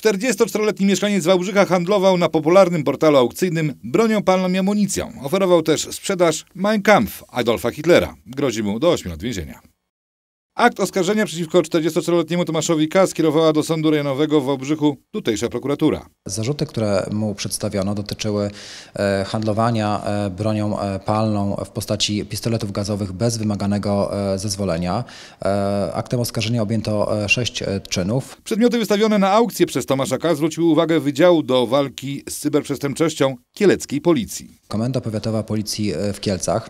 44-letni mieszkaniec Wałbrzycha handlował na popularnym portalu aukcyjnym bronią palną i amunicją. Oferował też sprzedaż Mein Kampf Adolfa Hitlera. Grozi mu do 8 lat więzienia. Akt oskarżenia przeciwko 44-letniemu Tomaszowi K. skierowała do Sądu Rejonowego w Obrzychu tutejsza prokuratura. Zarzuty, które mu przedstawiono dotyczyły e, handlowania e, bronią e, palną w postaci pistoletów gazowych bez wymaganego zezwolenia. Aktem oskarżenia objęto sześć czynów. Przedmioty wystawione na aukcję przez Tomasza K. zwróciły uwagę Wydziału do Walki z Cyberprzestępczością Kieleckiej Policji. Komenda Powiatowa Policji w Kielcach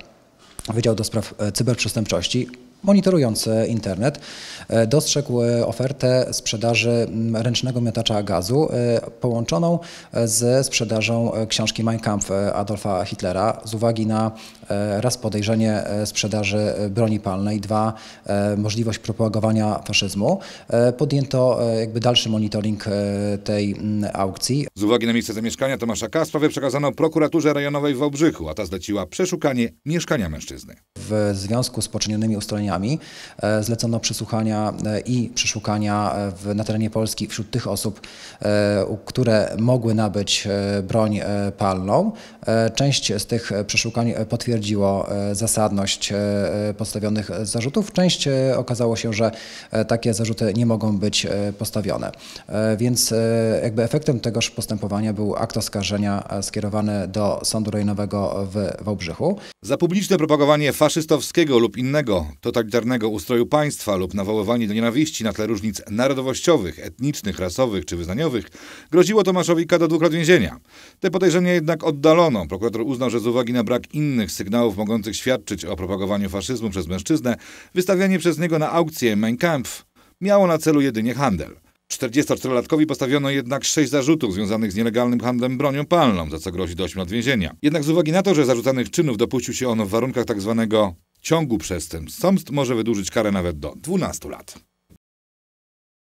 Wydział do Spraw Cyberprzestępczości monitorujący internet e, dostrzegł e, ofertę sprzedaży mm, ręcznego miotacza gazu e, połączoną ze sprzedażą książki Mein Kampf Adolfa Hitlera z uwagi na raz podejrzenie sprzedaży broni palnej, dwa możliwość propagowania faszyzmu. Podjęto jakby dalszy monitoring tej mm, aukcji. Z uwagi na miejsce zamieszkania Tomasza K. sprawę przekazano prokuraturze rejonowej w Wałbrzychu, a ta zleciła przeszukanie mieszkania mężczyzny w związku z poczynionymi ustaleniami e, zlecono przesłuchania e, i przeszukania e, w, na terenie Polski wśród tych osób, które mogły nabyć broń palną. Część z tych przeszukań potwierdziło zasadność postawionych zarzutów. Część okazało się, że takie zarzuty nie mogą być postawione. Więc jakby efektem tegoż postępowania był akt oskarżenia skierowany do Sądu Rejonowego w Wałbrzychu. Za publiczne propagowanie faszyzmu faszystowskiego lub innego totalitarnego ustroju państwa lub nawoływanie do nienawiści na tle różnic narodowościowych, etnicznych, rasowych czy wyznaniowych groziło Tomaszowi K. do dwóch lat więzienia. Te podejrzenia jednak oddalono. Prokurator uznał, że z uwagi na brak innych sygnałów mogących świadczyć o propagowaniu faszyzmu przez mężczyznę, wystawianie przez niego na aukcję Mein Kampf miało na celu jedynie handel. 44-latkowi postawiono jednak sześć zarzutów związanych z nielegalnym handlem bronią palną, za co grozi do 8 lat więzienia. Jednak z uwagi na to, że zarzucanych czynów dopuścił się on w warunkach tzw. Tak ciągu przestępstw, sąd może wydłużyć karę nawet do 12 lat.